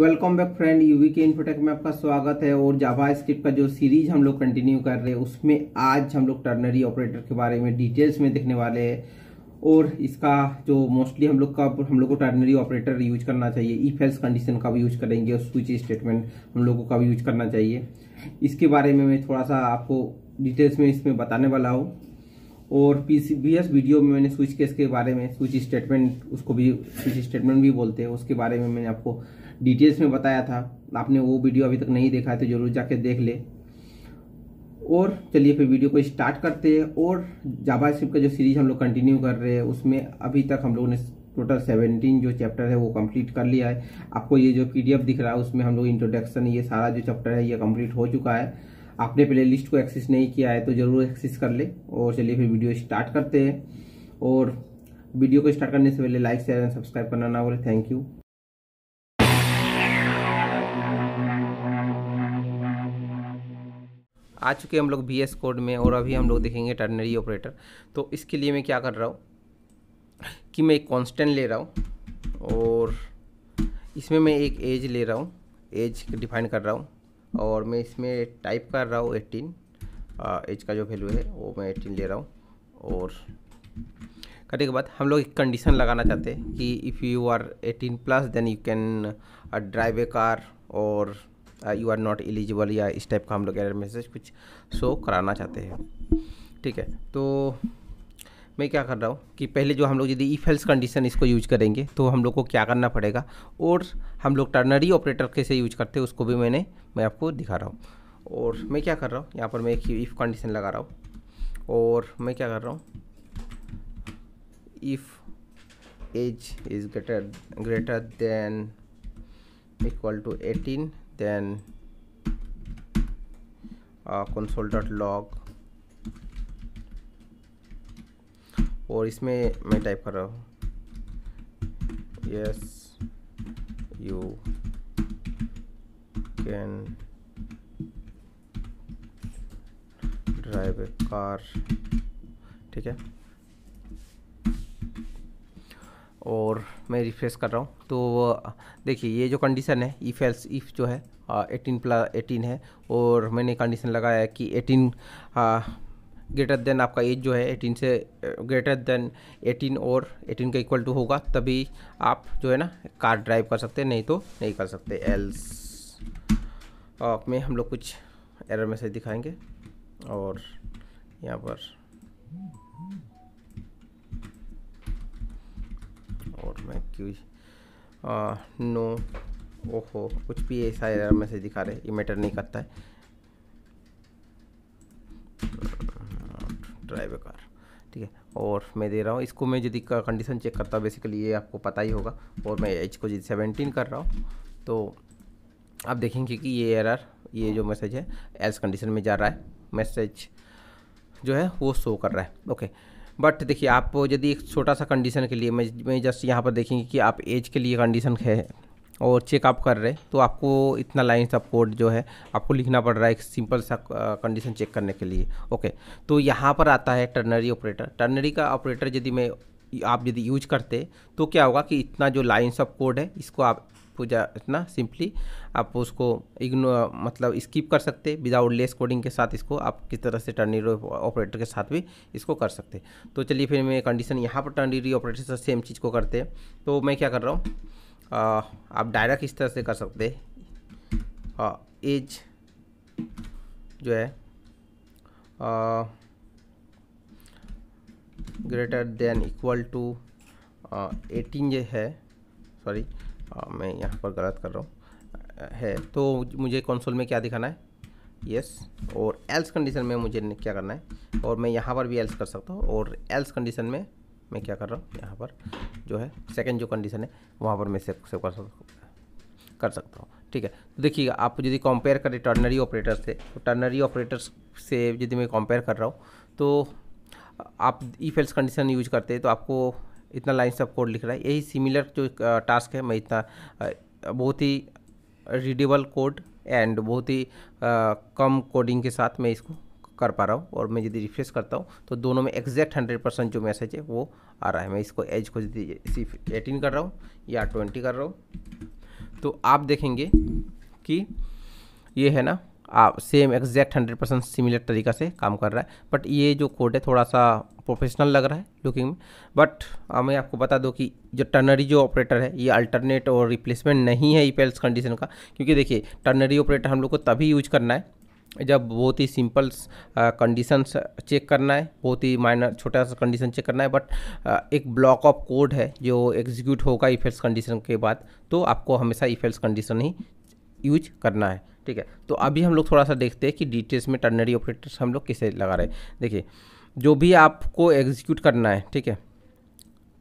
Welcome back friend UV K Infotech में आपका स्वागत है और जावा स्क्रिप्ट का जो सीरीज हम लोग कंटिन्यू कर रहे हैं उसमें आज हम लोग टर्नरी ऑपरेटर के बारे में डिटेल्स में देखने वाले हैं और इसका जो मोस्टली हम लोग का हम लोग को टर्नरी ऑपरेटर यूज करना चाहिए ई फेल्स कंडीशन का भी यूज करेंगे और स्विच स्टेटमेंट हम लोगों का भी यूज करना चाहिए इसके बारे में मैं थोड़ा सा आपको डिटेल्स में इसमें बताने वाला हूँ और पी वीडियो में मैंने स्विच केस के बारे में स्विच स्टेटमेंट उसको भी स्विच स्टेटमेंट भी बोलते हैं उसके बारे में मैंने आपको डिटेल्स में बताया था आपने वो वीडियो अभी तक नहीं देखा है तो जरूर जाके देख ले और चलिए फिर वीडियो को स्टार्ट करते हैं और जाबा स्क्रिप्ट का जो सीरीज हम लोग कंटिन्यू कर रहे हैं उसमें अभी तक हम लोगों ने टोटल सेवेंटीन जो चैप्टर है वो कंप्लीट कर लिया है आपको ये जो पीडीएफ दिख रहा है उसमें हम लोग इंट्रोडक्शन ये सारा जो चैप्टर है ये कंप्लीट हो चुका है आपने प्ले लिस्ट को एक्सेस नहीं किया है तो ज़रूर एक्सेस कर ले और चलिए फिर वीडियो स्टार्ट करते हैं और वीडियो को स्टार्ट करने से पहले लाइक शेयर एंड सब्सक्राइब करना ना बोले थैंक यू आ चुके हम लोग बी एस कोड में और अभी हम लोग देखेंगे टर्नरी ऑपरेटर तो इसके लिए मैं क्या कर रहा हूँ कि मैं एक कॉन्स्टेंट ले रहा हूँ और इसमें मैं एक एज ले रहा हूँ एज डिफाइन कर रहा हूँ और मैं इसमें टाइप कर रहा हूँ एटीन एज का जो वैल्यू है वो मैं एटीन ले रहा हूँ और करने के बाद हम लोग एक कंडीशन लगाना चाहते हैं कि if you are eighteen plus then you can drive a car और यू आर नॉट एलिजिबल या इस टाइप का हम लोग एरर मैसेज कुछ शो कराना चाहते हैं ठीक है तो मैं क्या कर रहा हूँ कि पहले जो हम लोग यदि ई फेल्स कंडीशन इसको यूज करेंगे तो हम लोग को क्या करना पड़ेगा और हम लोग टर्नरी ऑपरेटर कैसे यूज करते हैं उसको भी मैंने मैं आपको दिखा रहा हूँ और मैं क्या कर रहा हूँ यहाँ पर मैं एक इफ़ कंडीशन लगा रहा हूँ और मैं क्या कर रहा हूँ if age is greater greater than equal to eighteen then uh, console.log और इसमें मैं टाइप कर रहा हूँ yes you can drive a car ठीक है और मैं रिफ्रेश कर रहा हूँ तो देखिए ये जो कंडीशन है ई फेल्स इफ़ जो है एटीन प्लस एटीन है और मैंने कंडीशन लगाया है कि एटीन ग्रेटर देन आपका एज जो है एटीन से ग्रेटर देन एटीन और एटीन का इक्वल टू होगा तभी आप जो है ना कार ड्राइव कर सकते नहीं तो नहीं कर सकते एल्स आप में हम लोग कुछ एरर मैसेज दिखाएंगे और यहाँ पर एक्सक्यूज नो ओहो कुछ भी ऐसा एरर मैसेज दिखा रहे ये मैटर नहीं करता है ड्राइव कार ठीक है और मैं दे रहा हूँ इसको मैं यदि कंडीशन चेक करता हूँ बेसिकली ये आपको पता ही होगा और मैं एच को यदि सेवेंटीन कर रहा हूँ तो आप देखेंगे कि ये एरर ये जो मैसेज है एल्स कंडीशन में जा रहा है मैसेज जो है वो शो कर रहा है ओके okay. बट देखिए आप यदि एक छोटा सा कंडीशन के लिए मैं मैं जस्ट यहाँ पर देखेंगे कि आप एज के लिए कंडीशन है और चेकअप कर रहे तो आपको इतना लाइन ऑफ कोड जो है आपको लिखना पड़ रहा है एक सिंपल सा कंडीशन चेक करने के लिए ओके तो यहाँ पर आता है टर्नरी ऑपरेटर टर्नरी का ऑपरेटर यदि मैं आप यदि यूज करते तो क्या होगा कि इतना जो लाइन्स ऑफ कोड है इसको आप पूजा इतना सिंपली आप उसको इग्नो मतलब स्किप कर सकते विदाउट लेस कोडिंग के साथ इसको आप किस तरह से टर्नरी ऑपरेटर के साथ भी इसको कर सकते तो चलिए फिर मैं कंडीशन यहाँ पर टर्नरी ऑपरेटर से सेम चीज़ को करते तो मैं क्या कर रहा हूँ आप डायरेक्ट इस तरह से कर सकते एज जो है greater than equal to eighteen जो है सॉरी मैं यहाँ पर गलत कर रहा हूँ है तो मुझे कंसोल में क्या दिखाना है यस yes, और एल्स कंडीशन में मुझे क्या करना है और मैं यहाँ पर भी एल्स कर सकता हूँ और एल्स कंडीशन में मैं क्या कर रहा हूँ यहाँ पर जो है सेकंड जो कंडीशन है वहाँ पर मैं सेव सेव कर सकता कर सकता हूँ ठीक है तो देखिएगा आप यदि कंपेयर करें टर्नरी ऑपरेटर से तो टर्नरी ऑपरेटर्स से यदि मैं कंपेयर कर रहा हूँ तो आप ई फेल्स कंडीशन यूज करते हैं तो आपको इतना लाइन्स ऑफ कोड लिख रहा है यही सिमिलर जो टास्क है मैं इतना बहुत ही रीडेबल कोड एंड बहुत ही कम कोडिंग के साथ मैं इसको कर पा रहा हूँ और मैं यदि रिफ्रेश करता हूँ तो दोनों में एग्जैक्ट हंड्रेड परसेंट जो मैसेज है वो आ रहा है मैं इसको एज को यदि सिर्फ एटीन कर रहा हूँ या ट्वेंटी कर रहा हूँ तो आप देखेंगे कि ये है ना आप same exact hundred percent similar तरीका से काम कर रहा है बट ये जो कोड है थोड़ा सा प्रोफेशनल लग रहा है लुकिंग में बट मैं आपको बता दूँ कि जो टर्नरी जो ऑपरेटर है ये अल्टरनेट और रिप्लेसमेंट नहीं है इपेल्स e कंडीशन का क्योंकि देखिए टर्नरी ऑपरेटर हम लोग को तभी यूज करना है जब बहुत ही सिंपल कंडीशंस चेक करना है बहुत ही माइनर छोटा सा कंडीशन चेक करना है बट एक ब्लॉक ऑफ कोड है जो एग्जीक्यूट होगा इफेल्स e कंडीशन के बाद तो आपको हमेशा इफेल्स e कंडीशन ही यूज करना है ठीक है तो अभी हम लोग थोड़ा सा देखते हैं कि डिटेल्स में टर्नरी ऑपरेटर्स हम लोग किसे लगा रहे हैं देखिए जो भी आपको एग्जीक्यूट करना है ठीक है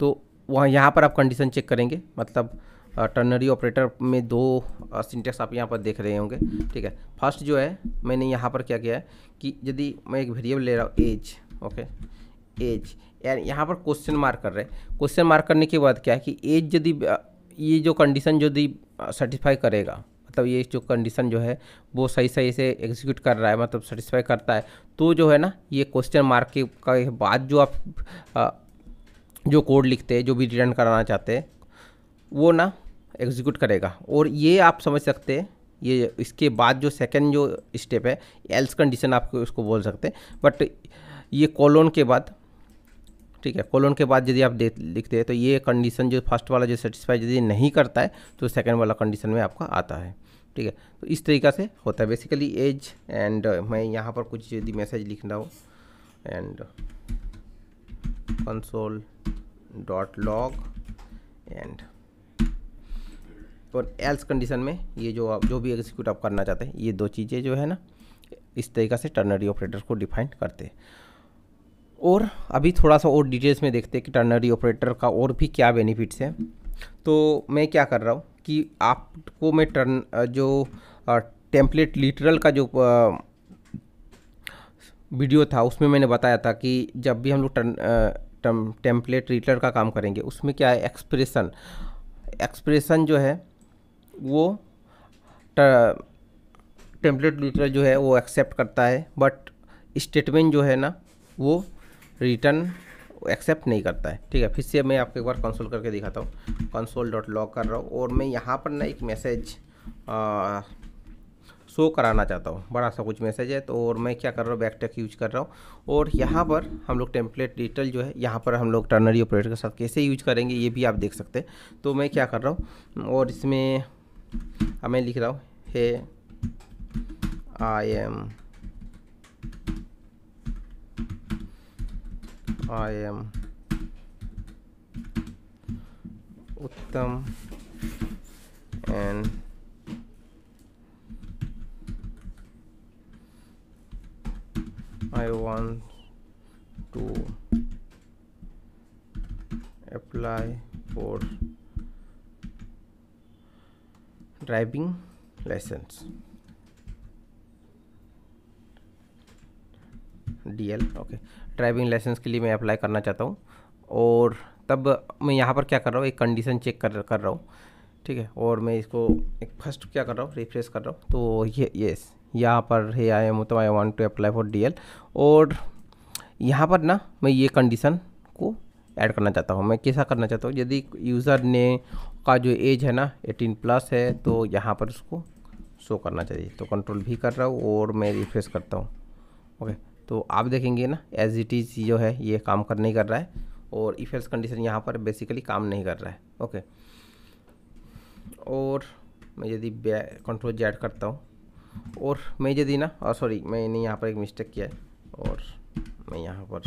तो वहाँ यहाँ पर आप कंडीशन चेक करेंगे मतलब टर्नरी ऑपरेटर में दो सिंटेक्स आप यहाँ पर देख रहे होंगे ठीक है फर्स्ट जो है मैंने यहाँ पर क्या किया है कि यदि मैं एक वेरिएबल ले रहा हूँ एज ओके एज यहाँ पर क्वेश्चन मार्क कर रहे हैं क्वेश्चन मार्क करने के बाद क्या है कि एज यदि ये जो कंडीशन यदि सेटिस्फाई करेगा मतलब ये जो कंडीशन जो है वो सही सही से एग्जीक्यूट कर रहा है मतलब सेटिस्फाई करता है तो जो है ना ये क्वेश्चन मार्क के बाद जो आप आ, जो कोड लिखते हैं जो भी रिटर्न कराना चाहते हैं वो ना एग्जीक्यूट करेगा और ये आप समझ सकते हैं ये इसके बाद जो सेकेंड जो स्टेप है एल्स कंडीशन आप उसको बोल सकते हैं बट ये कॉलोन के बाद ठीक है कोलोन के बाद यदि आप दे लिखते हैं तो ये कंडीशन जो फर्स्ट वाला जो सेटिस्फाई यदि नहीं करता है तो सेकेंड वाला कंडीशन में आपका आता है ठीक है तो इस तरीका से होता है बेसिकली एज एंड मैं यहाँ पर कुछ यदि मैसेज लिख रहा हूँ and console dot log and और एल्स कंडीशन में ये जो आप जो भी एग्जीक्यूट आप करना चाहते हैं ये दो चीज़ें जो है ना इस तरीका से टर्नरी ऑपरेटर को डिफाइन करते हैं और अभी थोड़ा सा और डिटेल्स में देखते हैं कि टर्नरी ऑपरेटर का और भी क्या बेनिफिट्स हैं तो मैं क्या कर रहा हूँ कि आपको मैं टर्न जो टेम्पलेट लिटरल का जो वीडियो था उसमें मैंने बताया था कि जब भी हम लोग टर्न टेम्पलेट लिटरल का काम करेंगे उसमें क्या है एक्सप्रेशन एक्सप्रेशन जो है वो टेम्पलेट लिटरल जो है वो एक्सेप्ट करता है बट स्टेटमेंट जो है ना वो रिटर्न एक्सेप्ट नहीं करता है ठीक है फिर से मैं आपको एक बार कंसोल करके दिखाता हूँ कंसोल डॉट लॉग कर रहा हूँ और मैं यहाँ पर ना एक मैसेज शो कराना चाहता हूँ बड़ा सा कुछ मैसेज है तो और मैं क्या कर रहा हूँ बैकटेक यूज कर रहा हूँ और यहाँ पर हम लोग टेम्पलेट डिटेल जो है यहाँ पर हम लोग टर्नरी ऑपरेटर के साथ कैसे यूज करेंगे ये भी आप देख सकते हैं तो मैं क्या कर रहा हूँ और इसमें मैं लिख रहा हूँ hey I am I am Uttam and I want to apply for driving license डी ओके ड्राइविंग लाइसेंस के लिए मैं अप्लाई करना चाहता हूँ और तब मैं यहाँ पर क्या कर रहा हूँ एक कंडीशन चेक कर कर रहा हूँ ठीक है और मैं इसको एक फर्स्ट क्या कर रहा हूँ रिफ्रेश कर रहा हूँ तो ये येस यहाँ पर है आई एम तो I want to apply for डी और यहाँ पर ना मैं ये कंडीशन को ऐड करना चाहता हूँ मैं कैसा करना चाहता हूँ यदि यूज़र ने का जो एज है ना एटीन प्लस है तो यहाँ पर उसको शो करना चाहिए तो कंट्रोल भी कर रहा हूँ और मैं रिफ्रेश करता हूँ ओके तो आप देखेंगे ना एज इट इज़ जो है ये काम कर नहीं कर रहा है और इफेल्स कंडीशन यहाँ पर बेसिकली काम नहीं कर रहा है ओके और मैं यदि कंट्रोल जेड करता हूँ और मैं यदि ना और सॉरी मैंने यहाँ पर एक मिस्टेक किया है और मैं यहाँ पर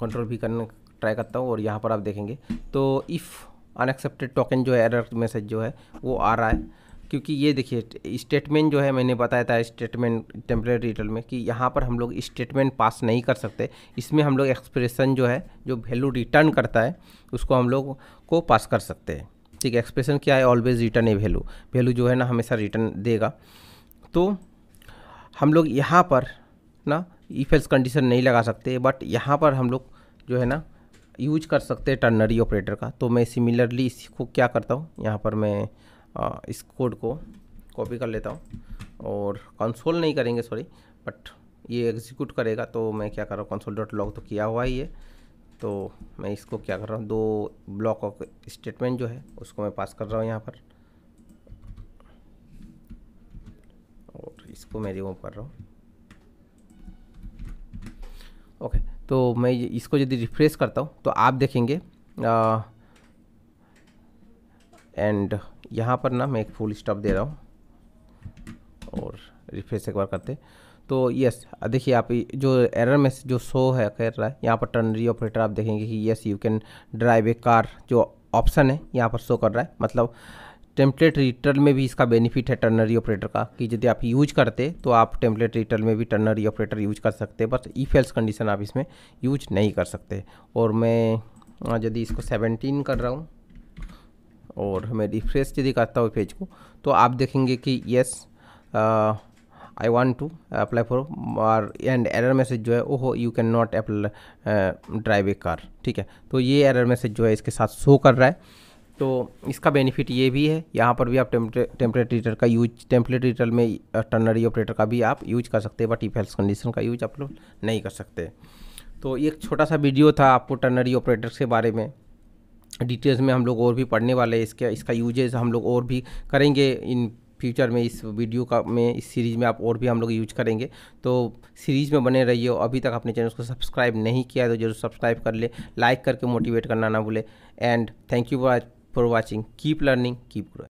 कंट्रोल भी करने ट्राई करता हूँ और यहाँ पर आप देखेंगे तो इफ़ अनएक्सेप्टेड टोकन जो है एरर मैसेज जो है वो आ रहा है क्योंकि ये देखिए स्टेटमेंट जो है मैंने बताया था स्टेटमेंट टेम्प्रेरी रिटर्न में कि यहाँ पर हम लोग स्टेटमेंट पास नहीं कर सकते इसमें हम लोग एक्सप्रेशन जो है जो वैल्यू रिटर्न करता है उसको हम लोग को पास कर सकते हैं ठीक है एक्सप्रेशन क्या है always return a value value जो है ना हमेशा रिटर्न देगा तो हम लोग यहाँ पर ना इफ एल्स कंडीशन नहीं लगा सकते बट यहाँ पर हम लोग जो है ना यूज कर सकते हैं टर्नरी ऑपरेटर का तो मैं सिमिलरली इसको क्या करता हूँ यहाँ पर मैं इस कोड को कॉपी कर लेता हूँ और कंसोल नहीं करेंगे सॉरी बट ये एग्जीक्यूट करेगा तो मैं क्या कर रहा हूँ कंसोल डॉट लॉग तो किया हुआ ही है तो मैं इसको क्या कर रहा हूँ दो ब्लॉक ऑफ स्टेटमेंट जो है उसको मैं पास कर रहा हूँ यहाँ पर और इसको मैं रिमूव कर रहा हूँ ओके तो मैं इसको यदि रिफ्रेश करता हूँ तो आप देखेंगे एंड uh, यहाँ पर ना मैं एक फुल स्टॉप दे रहा हूँ और रिफ्रेश एक बार करते तो यस देखिए आप जो एरर में जो शो है कर रहा है यहाँ पर टर्नरी ऑपरेटर आप देखेंगे कि yes you can drive a car जो ऑप्शन है यहाँ पर शो कर रहा है मतलब टेम्पलेट रिटर्न में भी इसका बेनिफिट है टर्नरी ऑपरेटर का कि यदि आप यूज करते तो आप टेम्पलेट रिटर्न में भी टर्नरी ऑपरेटर यूज कर सकते बट ई फेल्स कंडीशन आप इसमें यूज नहीं कर सकते और मैं यदि इसको सेवनटीन कर रहा हूँ और मैं रिफ्रेश यदि करता हूँ पेज को तो आप देखेंगे कि yes I want to apply for और एंड एरर मैसेज जो है ओहो you can not apply drive a car ठीक है तो ये एरर मैसेज जो है इसके साथ शो कर रहा है तो इसका बेनिफिट ये भी है यहाँ पर भी आप टेम्परेट रीडर का यूज टेम्परेट रीडर में टर्नरी uh, ऑपरेटर का भी आप यूज कर सकते हैं बट इफ हेल्थ कंडीशन का यूज आप लोग नहीं कर सकते तो ये एक छोटा सा वीडियो था आपको टर्नरी ऑपरेटर के बारे में डिटेल्स में हम लोग और भी पढ़ने वाले हैं इसके इसका यूजेज हम लोग और भी करेंगे इन फ्यूचर में इस वीडियो का में इस सीरीज़ में आप और भी हम लोग यूज करेंगे तो सीरीज़ में बने रहिए अभी तक अपने चैनल को सब्सक्राइब नहीं किया तो जरूर सब्सक्राइब कर ले लाइक करके मोटिवेट करना ना भूले and thank you for watching keep learning keep growing